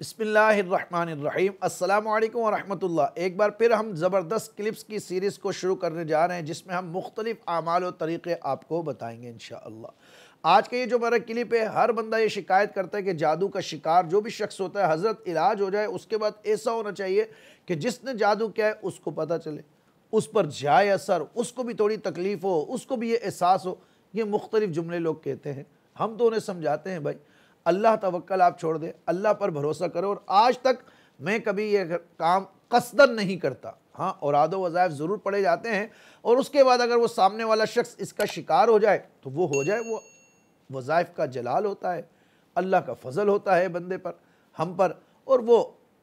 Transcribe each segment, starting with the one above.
बसमीम अल्लाम वरहमतुल्ला एक बार फिर हम ज़बरदस्त क्लिप्स की सीरीज़ को शुरू करने जा रहे हैं जिसमें हम मुख्तलिफ़ आमाल और तरीक़े आपको बताएंगे इन आज का ये जो मेरा क्लिप है हर बंदा ये शिकायत करता है कि जादू का शिकार जो भी शख्स होता है हज़रत इलाज हो जाए उसके बाद ऐसा होना चाहिए कि जिसने जादू किया है उसको पता चले उस पर जाए असर उसको भी थोड़ी तकलीफ़ हो उसको भी ये एहसास हो ये मुख्तलिफ़ जुमले लोग कहते हैं हम तो उन्हें समझाते हैं भाई अल्लाह तवक्ल आप छोड़ दें अल्लाह पर भरोसा करो और आज तक मैं कभी ये काम कसदन नहीं करता हाँ और आदो वज़ायफ ज़रूर पड़े जाते हैं और उसके बाद अगर वो सामने वाला शख्स इसका शिकार हो जाए तो वो हो जाए वो वज़ायफ़ का जलाल होता है अल्लाह का फजल होता है बंदे पर हम पर और वो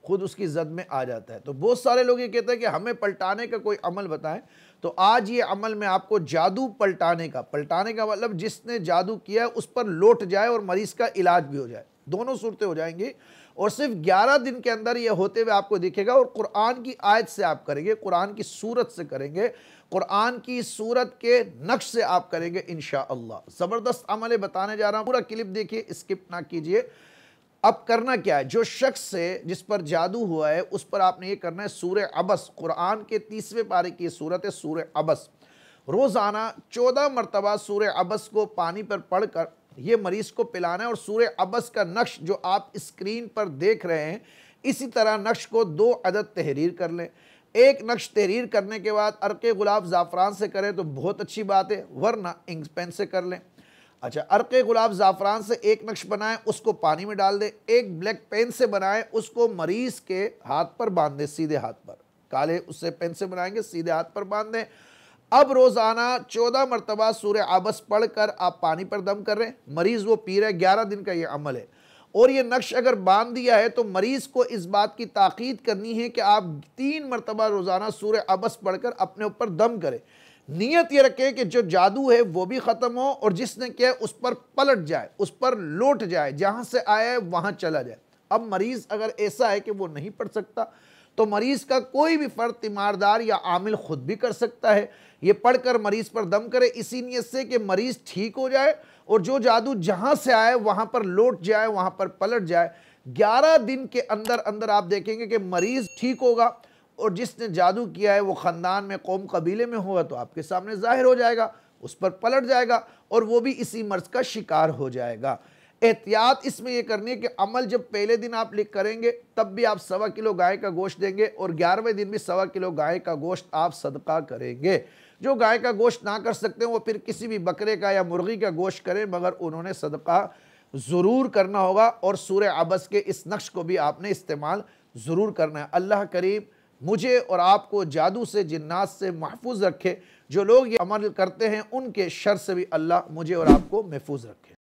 खुद उसकी जद में आ जाता है तो बहुत सारे लोग ये कहते हैं कि हमें पलटाने का कोई अमल बताएं तो आज ये अमल में आपको जादू पलटाने का पलटाने का मतलब जिसने जादू किया है उस पर लौट जाए और मरीज़ का इलाज भी हो जाए दोनों सूरतें हो जाएंगी और सिर्फ 11 दिन के अंदर ये होते हुए आपको दिखेगा और कुरान की आयत से आप करेंगे कुरान की सूरत से करेंगे कुरान की सूरत के नक्श से आप करेंगे इन ज़बरदस्त अमल बताने जा रहा हूँ पूरा क्लिप देखिए स्किप ना कीजिए अब करना क्या है जो शख्स से जिस पर जादू हुआ है उस पर आपने ये करना है सूर्य अबस कुरान के तीसरे पारे की सूरत है सूर्य अबस रोज़ाना चौदह मरतबा सूर्य अबस को पानी पर पढ़ कर ये मरीज़ को पिलाना है और सूर्य अबस का नक्श जो आप स्क्रीन पर देख रहे हैं इसी तरह नक्श को दो अदद तहरीर कर लें एक नक्श तहरीर करने के बाद अरके गुलाब ज़ाफ़रान से करें तो बहुत अच्छी बात है वरना इंक पेन से कर लें अच्छा अर्क गुलाब ज़ाफ़रान से एक नक्श बनाएं उसको पानी में डाल दें एक ब्लैक पेन से बनाएं उसको मरीज़ के हाथ पर बांध दें सीधे हाथ पर काले उससे पेन से बनाएंगे सीधे हाथ पर बांध दें अब रोज़ाना चौदह मरतबा सूर्य आबस पढ़ कर आप पानी पर दम कर रहे हैं मरीज़ वो पी रहे ग्यारह दिन का ये अमल है और ये नक्श अगर बांध दिया है तो मरीज़ को इस बात की ताक़ीद करनी है कि आप तीन मरतबा रोज़ाना सूर्य आबस पढ़ कर अपने ऊपर दम करें नीयत ये रखें कि जो जादू है वो भी ख़त्म हो और जिसने किया उस पर पलट जाए उस पर लौट जाए जहाँ से आया है वहाँ चला जाए अब मरीज़ अगर ऐसा है कि वो नहीं पढ़ सकता तो मरीज़ का कोई भी फ़र्द तीमारदार या आमिल ख़ुद भी कर सकता है ये पढ़कर मरीज़ पर दम करे इसी नीयत से कि मरीज़ ठीक हो जाए और जो जादू जहाँ से आए वहाँ पर लौट जाए वहाँ पर पलट जाए ग्यारह दिन के अंदर अंदर आप देखेंगे कि मरीज़ ठीक होगा और जिसने जादू किया है वो ख़ानदान में कौम कबीले में होगा तो आपके सामने ज़ाहिर हो जाएगा उस पर पलट जाएगा और वो भी इसी मर्ज़ का शिकार हो जाएगा एहतियात इसमें यह करनी है कि अमल जब पहले दिन आप लिख करेंगे तब भी आप सवा किलो गाय का गोश्त देंगे और ग्यारहवें दिन भी सवा किलो गाय का गोश्त आप सदका करेंगे जो गाय का गोश्त ना कर सकते हैं वो फिर किसी भी बकरे का या मुर्गी का गोश्त करें मगर उन्होंने सदका ज़रूर करना होगा और सूर्य आबस के इस नक्श को भी आपने इस्तेमाल ज़रूर करना है अल्लाह करीब मुझे और आपको जादू से जिन्नात से महफूज रखे जो लोग ये अमल करते हैं उनके शर से भी अल्लाह मुझे और आपको महफूज रखे